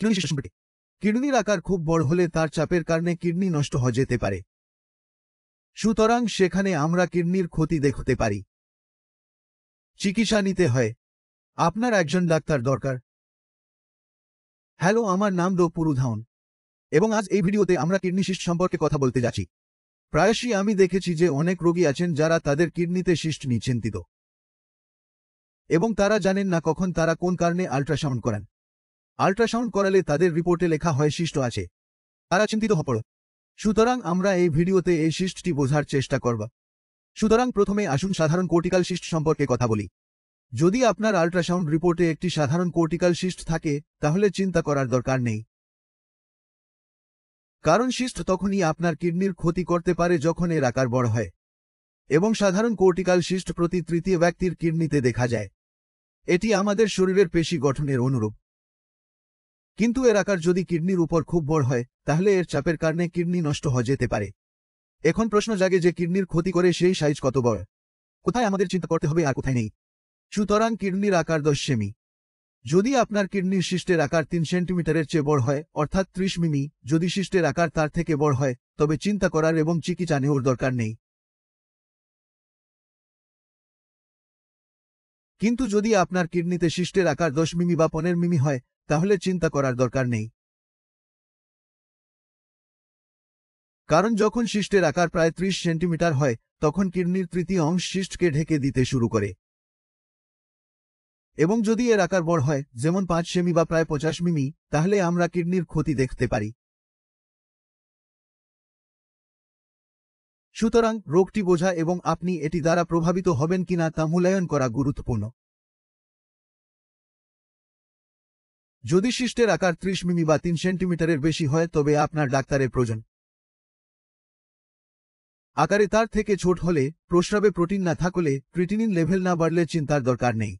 kidney কিডনির আকার খুব বড় হলে তার চাপের কারণে কিডনি নষ্ট হয়ে যেতে পারে সুতরাং সেখানে আমরা কিডনির ক্ষতি দেখতে পারি চিকিৎসা নিতে হয় আপনার একজন ডাক্তার দরকার হ্যালো আমার নাম দো পুরুধাউন এবং আজ এই ভিডিওতে আমরা কিডনি শিষ্ট সম্পর্কে কথা বলতে যাচ্ছি প্রায়শই আমি দেখেছি যে অনেক রোগী আছেন যারা তাদের কিডনিতে শিষ্ট নিয়ে চিন্তিত এবং তারা জানেন না কখন তারা কোন কারণে আল্ট্রাসাউন্ড করেন আল্ট্রাসাউন্ড করালে তাদের রিপোর্টে লেখা হয় শিষ্ট আছে তারা চিন্তিত হপড় সুতরাং আমরা এই ভিডিওতে এই শিষ্টটি বোঝার চেষ্টা করব সুতরাং প্রথমে আসুন সাধারণ কোর্টিকাল শিষ্ট সম্পর্কে কথা বলি যদি আপনার আল্ট্রাসাউন্ড রিপোর্টে একটি সাধারণ কোর্টিকাল শিষ্ট থাকে তাহলে চিন্তা করার দরকার নেই কারণ শিষ্ট তখনই আপনার কিডনির ক্ষতি করতে পারে যখন এর আকার বড় হয় এবং সাধারণ কোর্টিকাল শিষ্ট প্রতি তৃতীয় ব্যক্তির কিডনিতে দেখা যায় এটি আমাদের শরীরের পেশি গঠনের অনুরূপ কিন্তু এর আকার যদি কিডনির উপর খুব বড় হয় তাহলে এর চাপের কারণে কিডনি নষ্ট হয়ে যেতে পারে এখন প্রশ্ন জাগে যে কিডনির ক্ষতি করে সেই সাইজ কত বড় কোথায় আমাদের চিন্তা করতে হবে আর কোথায় নেই সুতরাং কিডনির আকার দশ সেমি যদি আপনার কিডনির শিষ্টের আকার তিন সেন্টিমিটারের চেয়ে বড় হয় অর্থাৎ ত্রিশ মিমি যদি শিষ্টের আকার তার থেকে বড় হয় তবে চিন্তা করার এবং চিকিৎসা নেওয়ার দরকার নেই কিন্তু যদি আপনার কিডনিতে শিষ্টের আকার দশ মিমি বা পনের মিমি হয় তাহলে চিন্তা করার দরকার নেই কারণ যখন শিষ্টের আকার প্রায় ত্রিশ সেন্টিমিটার হয় তখন কিডনির তৃতীয় অংশ শিষ্টকে ঢেকে দিতে শুরু করে এবং যদি এর আকার বড় হয় যেমন পাঁচ সেমি বা প্রায় পঁচাশ মিমি তাহলে আমরা কিডনির ক্ষতি দেখতে পারি সুতরাং রোগটি বোঝা এবং আপনি এটি দ্বারা প্রভাবিত হবেন কিনা তা মূল্যায়ন করা গুরুত্বপূর্ণ যদি শিষ্টের আকার ত্রিশ মিমি বা তিন সেন্টিমিটারের বেশি হয় তবে আপনার ডাক্তারের প্রয়োজন আকারে তার থেকে ছোট হলে প্রস্রাবে প্রোটিন না থাকলে ক্রিটিনিন লেভেল না বাড়লে চিন্তার দরকার নেই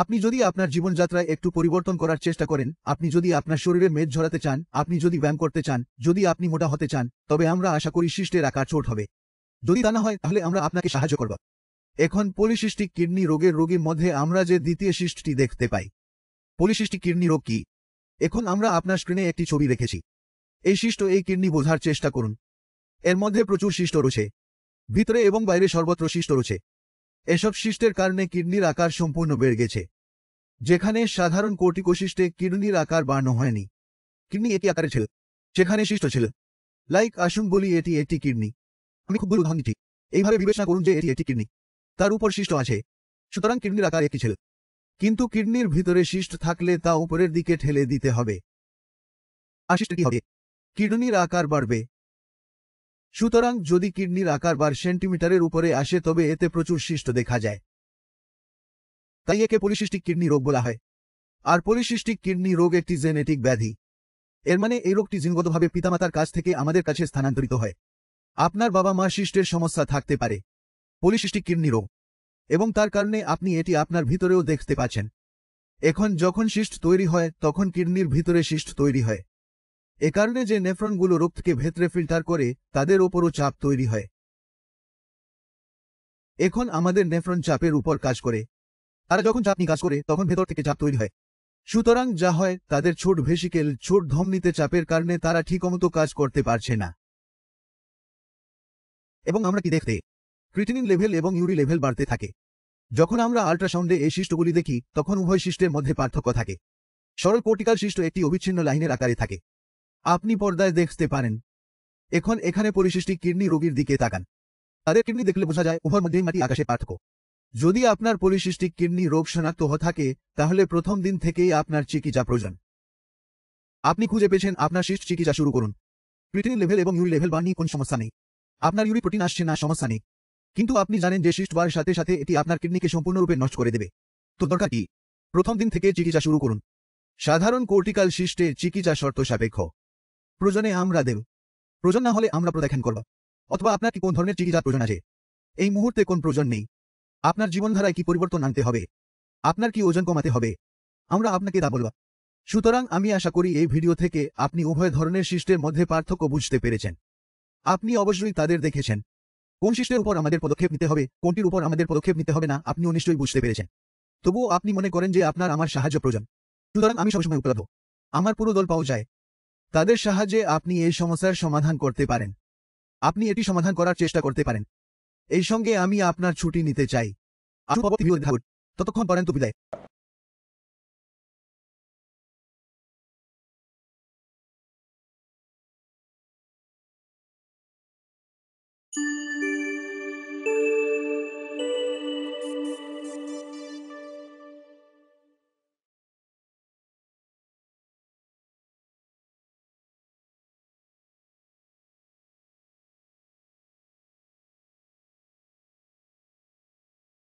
আপনি যদি আপনার জীবনযাত্রায় একটু পরিবর্তন করার চেষ্টা করেন আপনি যদি আপনার শরীরে মেদ ঝরাতে চান আপনি যদি ব্যায়াম করতে চান যদি আপনি মোটা হতে চান তবে আমরা আশা করি শিষ্টের আকার ছোট হবে যদি তা না হয় তাহলে আমরা আপনাকে সাহায্য করব এখন পলিসিস্টিক কিডনি রোগের রোগীর মধ্যে আমরা যে দ্বিতীয় শিষ্টটি দেখতে পাই পলিশিষ্টি কিডনি রোগ কি এখন আমরা আপনার স্ক্রিনে একটি ছবি রেখেছি এই শিষ্ট এই কিডনি বোঝার চেষ্টা করুন এর মধ্যে প্রচুর শিষ্ট রয়েছে ভিতরে এবং বাইরে সর্বত্র শিষ্ট রয়েছে এসব শিষ্টের কারণে কিডনির আকার সম্পূর্ণ বেড়ে গেছে যেখানে সাধারণ কোটিকোশিষ্টে কিডনির আকার বাড়ানো হয়নি কিডনি একটি আকারে ছিল সেখানে শিষ্ট ছিল লাইক আসুন বলি এটি একটি কিডনি আমি খুব উদাহরণ এইভাবে বিবেচনা করুন যে এটি একটি কিডনি তার উপর শিষ্ট আছে সুতরাং কিডনির আকার একটি ছিল কিন্তু কিডনির ভিতরে শিষ্ট থাকলে তা উপরের দিকে ঠেলে দিতে হবে আশিষ্টটি হবে কিডনির আকার বাড়বে সুতরাং যদি কিডনির আকার বার সেন্টিমিটারের উপরে আসে তবে এতে প্রচুর শিষ্ট দেখা যায় তাই একে পরিশিষ্টিক কিডনি রোগ বলা হয় আর পরিশিষ্টিক কিডনি রোগ একটি জেনেটিক ব্যাধি এর মানে এই রোগটি জিনগতভাবে পিতামাতার কাছ থেকে আমাদের কাছে স্থানান্তরিত হয় আপনার বাবা মা শিষ্টের সমস্যা থাকতে পারে পলিসিস্টিক কিডনি রোগ এবং তার কারণে আপনি এটি আপনার ভিতরেও দেখতে পাচ্ছেন এখন যখন শিষ্ট তৈরি হয় তখন কিডনির ভিতরে শিষ্ট তৈরি হয় এ কারণে যে নেফ্রনগুলো রক্তকে ভেতরে ফিল্টার করে তাদের ওপরও চাপ তৈরি হয় এখন আমাদের নেফ্রন চাপের উপর কাজ করে তারা যখন চাপ নিয়ে কাজ করে তখন ভেতর থেকে চাপ তৈরি হয় সুতরাং যা হয় তাদের ছোট ভেসিকেল ছোট ধমনিতে চাপের কারণে তারা ঠিকমতো কাজ করতে পারছে না এবং আমরা কি দেখতে ক্রিটিনিন লেভেল এবং ইউরি লেভেল বাড়তে থাকে যখন আমরা আল্ট্রাসাউন্ডে এই শিষ্টগুলি দেখি তখন উভয় শিষ্টের মধ্যে পার্থক্য থাকে সরল পর্টিকাল শিষ্ট একটি অবিচ্ছিন্ন লাইনের আকারে থাকে আপনি পর্দায় দেখতে পারেন এখন এখানে পরিশিষ্টি কিডনি রোগীর দিকে তাকান তাদের কিডনি দেখলে বোঝা যায় উভয় মধ্যেই মাটি আকাশে পার্থক্য যদি আপনার পরিশিষ্টিক কিডনি রোগ শনাক্ত হয়ে থাকে তাহলে প্রথম দিন থেকেই আপনার চিকিৎসা প্রয়োজন আপনি খুঁজে পেয়েছেন আপনার শিষ্ট চিকিৎসা শুরু করুন প্রিটিন লেভেল এবং ইউরি লেভেল বাড়িয়ে কোন সমস্যা নেই আপনার ইউরি প্রোটিন আসছে না সমস্যা নেই কিন্তু আপনি জানেন যে শিষ্ট বার সাথে সাথে এটি আপনার কিডনিকে সম্পূর্ণরূপে নষ্ট করে দেবে তো দরকার কি প্রথম দিন থেকে চিকিৎসা শুরু করুন সাধারণ কোর্টিকাল শিষ্টের চিকিৎসা শর্ত সাপেক্ষ প্রয়োজনে আমরা দেব প্রয়োজন না হলে আমরা প্রত্যাখ্যান করব অথবা আপনার কি কোন ধরনের চিকিৎসার প্রয়োজন আছে এই মুহূর্তে কোন প্রয়োজন নেই আপনার জীবনধারায় কি পরিবর্তন আনতে হবে আপনার কি ওজন কমাতে হবে আমরা আপনাকে তা বলব সুতরাং আমি আশা করি এই ভিডিও থেকে আপনি উভয় ধরনের শিষ্টের মধ্যে পার্থক্য বুঝতে পেরেছেন আপনি অবশ্যই তাদের দেখেছেন কোন শিষ্টের উপর আমাদের পদক্ষেপ নিতে হবে কোনটির উপর আমাদের পদক্ষেপ নিতে হবে না আপনিও নিশ্চয়ই বুঝতে পেরেছেন তবুও আপনি মনে করেন যে আপনার আমার সাহায্য প্রয়োজন সুতরাং আমি সবসময় উপলব্ধ আমার পুরো দল পাওয়া যায় তাদের সাহায্যে আপনি এই সমস্যার সমাধান করতে পারেন আপনি এটি সমাধান করার চেষ্টা করতে পারেন এই সঙ্গে আমি আপনার ছুটি নিতে চাই আচ্ছা, ততক্ষণ তো বিদায়